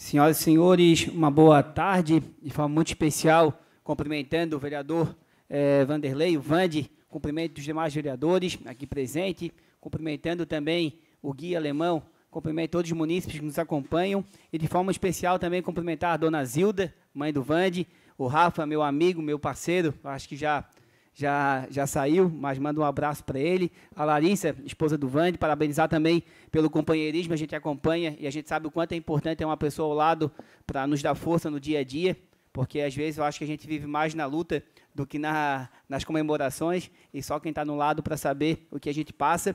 Senhoras e senhores, uma boa tarde, de forma muito especial, cumprimentando o vereador eh, Vanderlei, o Vande, cumprimento os demais vereadores aqui presentes, cumprimentando também o Guia Alemão, cumprimento todos os munícipes que nos acompanham e de forma especial também cumprimentar a dona Zilda, mãe do Vande, o Rafa, meu amigo, meu parceiro, acho que já já, já saiu, mas manda um abraço para ele. A Larissa, esposa do Vande, parabenizar também pelo companheirismo, a gente acompanha e a gente sabe o quanto é importante ter uma pessoa ao lado para nos dar força no dia a dia, porque às vezes eu acho que a gente vive mais na luta do que na, nas comemorações, e só quem está no lado para saber o que a gente passa.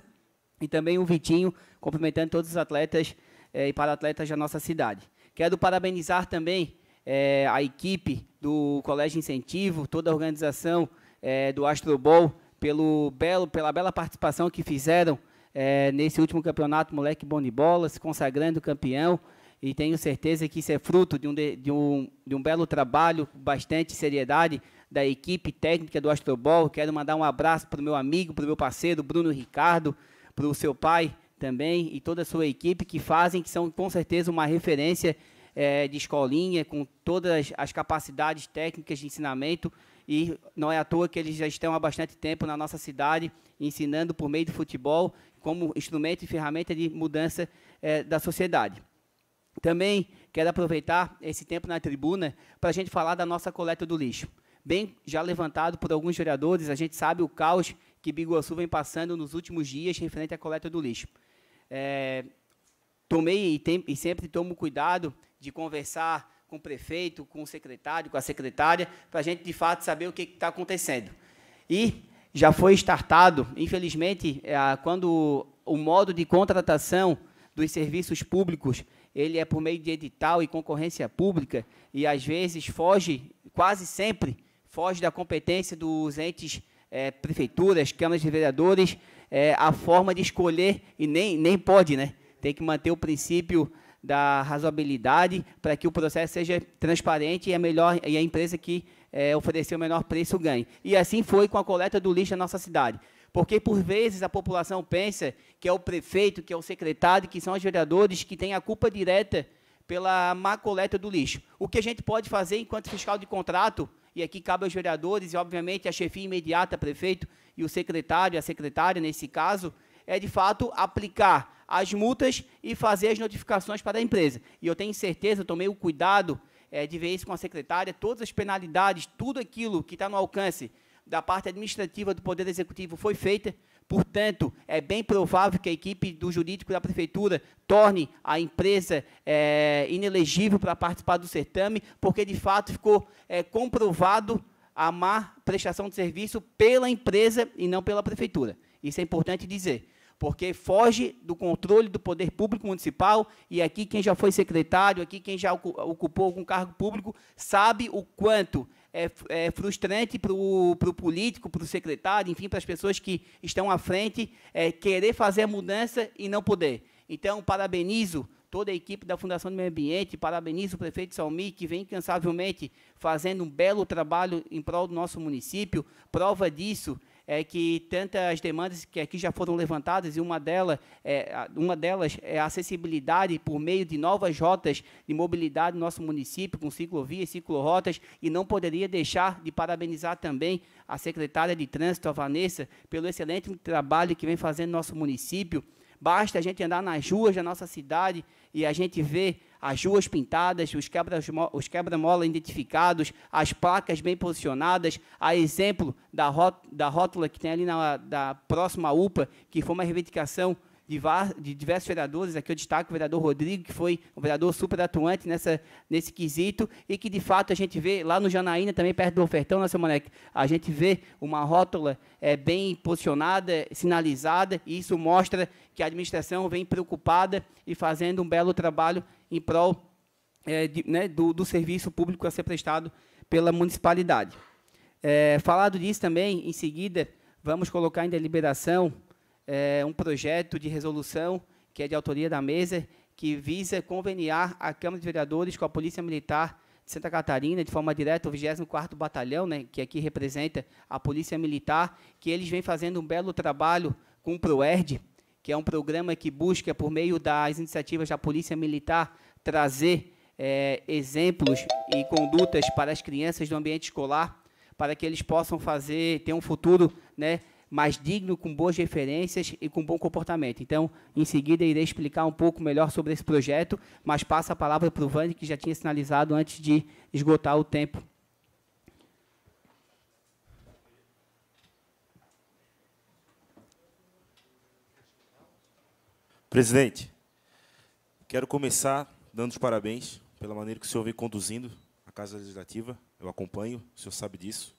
E também o Vitinho, cumprimentando todos os atletas é, e para-atletas da nossa cidade. Quero parabenizar também é, a equipe do Colégio Incentivo, toda a organização é, do Astro Bowl, pelo belo, pela bela participação que fizeram é, nesse último campeonato, moleque bom de bola, se consagrando campeão. E tenho certeza que isso é fruto de um, de, um, de um belo trabalho, bastante seriedade da equipe técnica do Astro Bowl. Quero mandar um abraço para o meu amigo, para o meu parceiro Bruno Ricardo, para o seu pai também e toda a sua equipe que fazem, que são com certeza uma referência é, de escolinha, com todas as capacidades técnicas de ensinamento e não é à toa que eles já estão há bastante tempo na nossa cidade, ensinando por meio do futebol como instrumento e ferramenta de mudança eh, da sociedade. Também quero aproveitar esse tempo na tribuna para a gente falar da nossa coleta do lixo. Bem já levantado por alguns vereadores, a gente sabe o caos que Biguaçu vem passando nos últimos dias referente à coleta do lixo. É, tomei e, tem, e sempre tomo cuidado de conversar com o prefeito, com o secretário, com a secretária, para a gente, de fato, saber o que está acontecendo. E já foi startado, infelizmente, é, quando o modo de contratação dos serviços públicos ele é por meio de edital e concorrência pública e às vezes foge, quase sempre foge da competência dos entes é, prefeituras, câmaras de vereadores, é, a forma de escolher e nem nem pode, né? Tem que manter o princípio da razoabilidade para que o processo seja transparente e a, melhor, e a empresa que é, oferecer o menor preço ganhe. E assim foi com a coleta do lixo na nossa cidade. Porque, por vezes, a população pensa que é o prefeito, que é o secretário, que são os vereadores que têm a culpa direta pela má coleta do lixo. O que a gente pode fazer enquanto fiscal de contrato, e aqui cabe aos vereadores e, obviamente, a chefia imediata, prefeito, e o secretário, a secretária, nesse caso, é de fato aplicar as multas e fazer as notificações para a empresa. E eu tenho certeza, eu tomei o cuidado é, de ver isso com a secretária, todas as penalidades, tudo aquilo que está no alcance da parte administrativa do Poder Executivo foi feita. Portanto, é bem provável que a equipe do jurídico da Prefeitura torne a empresa é, inelegível para participar do certame, porque, de fato, ficou é, comprovado a má prestação de serviço pela empresa e não pela Prefeitura. Isso é importante dizer porque foge do controle do poder público municipal e aqui quem já foi secretário, aqui quem já ocupou algum cargo público, sabe o quanto é, é frustrante para o político, para o secretário, enfim, para as pessoas que estão à frente, é, querer fazer a mudança e não poder. Então, parabenizo toda a equipe da Fundação do Meio Ambiente, parabenizo o prefeito Salmi, que vem incansavelmente fazendo um belo trabalho em prol do nosso município. Prova disso é que tantas demandas que aqui já foram levantadas, e uma, dela é, uma delas é a acessibilidade por meio de novas rotas de mobilidade no nosso município, com ciclovias, ciclorotas, e não poderia deixar de parabenizar também a secretária de Trânsito, a Vanessa, pelo excelente trabalho que vem fazendo no nosso município. Basta a gente andar nas ruas da nossa cidade e a gente ver as ruas pintadas, os quebra-mola os quebra identificados, as placas bem posicionadas, a exemplo da, da rótula que tem ali na da próxima UPA, que foi uma reivindicação de, de diversos vereadores, aqui eu destaco o vereador Rodrigo, que foi um vereador super atuante nessa, nesse quesito, e que de fato a gente vê lá no Janaína, também perto do Ofertão, na né, Simoneque, a gente vê uma rótula é, bem posicionada, sinalizada, e isso mostra que a administração vem preocupada e fazendo um belo trabalho em prol é, de, né, do, do serviço público a ser prestado pela municipalidade. É, falado disso também, em seguida, vamos colocar em deliberação é, um projeto de resolução que é de autoria da mesa, que visa conveniar a Câmara de Vereadores com a Polícia Militar de Santa Catarina, de forma direta, o 24º Batalhão, né, que aqui representa a Polícia Militar, que eles vêm fazendo um belo trabalho com o PROERD, que é um programa que busca, por meio das iniciativas da Polícia Militar, trazer é, exemplos e condutas para as crianças do ambiente escolar, para que eles possam fazer, ter um futuro né, mas digno, com boas referências e com bom comportamento. Então, em seguida, irei explicar um pouco melhor sobre esse projeto, mas passo a palavra para o Vande, que já tinha sinalizado antes de esgotar o tempo. Presidente, quero começar dando os parabéns pela maneira que o senhor vem conduzindo a Casa Legislativa. Eu acompanho, o senhor sabe disso.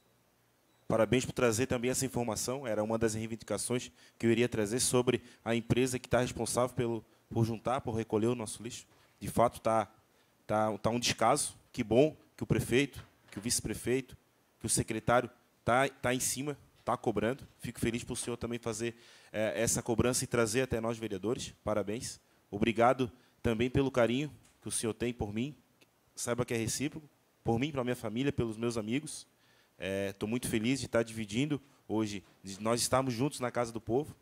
Parabéns por trazer também essa informação. Era uma das reivindicações que eu iria trazer sobre a empresa que está responsável pelo, por juntar, por recolher o nosso lixo. De fato, está tá, tá um descaso. Que bom que o prefeito, que o vice-prefeito, que o secretário está tá em cima, está cobrando. Fico feliz por o senhor também fazer é, essa cobrança e trazer até nós, vereadores. Parabéns. Obrigado também pelo carinho que o senhor tem por mim. Saiba que é recíproco. Por mim, para minha família, pelos meus amigos. Estou é, muito feliz de estar tá dividindo hoje, nós estamos juntos na Casa do Povo,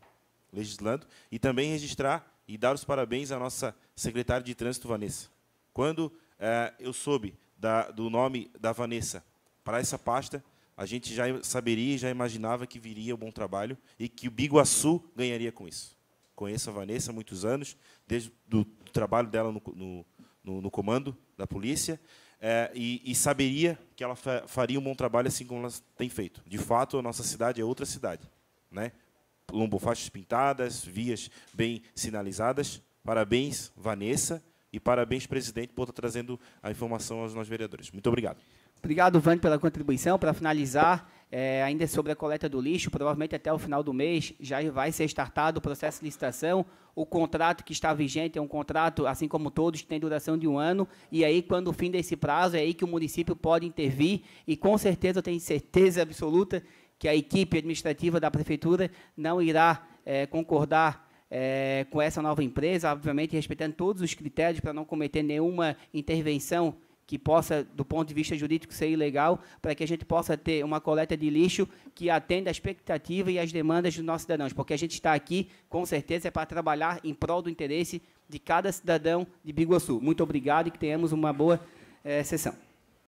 legislando, e também registrar e dar os parabéns à nossa secretária de Trânsito, Vanessa. Quando é, eu soube da, do nome da Vanessa para essa pasta, a gente já saberia e já imaginava que viria um bom trabalho e que o Biguaçu ganharia com isso. Conheço a Vanessa há muitos anos, desde o trabalho dela no, no, no, no comando da polícia, é, e, e, saberia que ela fa faria um bom trabalho assim como ela tem feito. De fato, a nossa cidade é outra cidade. Né? Lombofaixas pintadas, vias bem sinalizadas. Parabéns, Vanessa, e parabéns, presidente, por estar trazendo a informação aos nossos vereadores. Muito obrigado. Obrigado, Vani, pela contribuição. Para finalizar, é, ainda é sobre a coleta do lixo, provavelmente até o final do mês já vai ser startado o processo de licitação. O contrato que está vigente é um contrato, assim como todos, que tem duração de um ano. E aí, quando o fim desse prazo, é aí que o município pode intervir. E com certeza, eu tenho certeza absoluta que a equipe administrativa da prefeitura não irá é, concordar é, com essa nova empresa, obviamente respeitando todos os critérios para não cometer nenhuma intervenção que possa, do ponto de vista jurídico, ser ilegal, para que a gente possa ter uma coleta de lixo que atenda a expectativa e as demandas dos nossos cidadãos, porque a gente está aqui, com certeza, é para trabalhar em prol do interesse de cada cidadão de Biguaçu. Muito obrigado e que tenhamos uma boa é, sessão.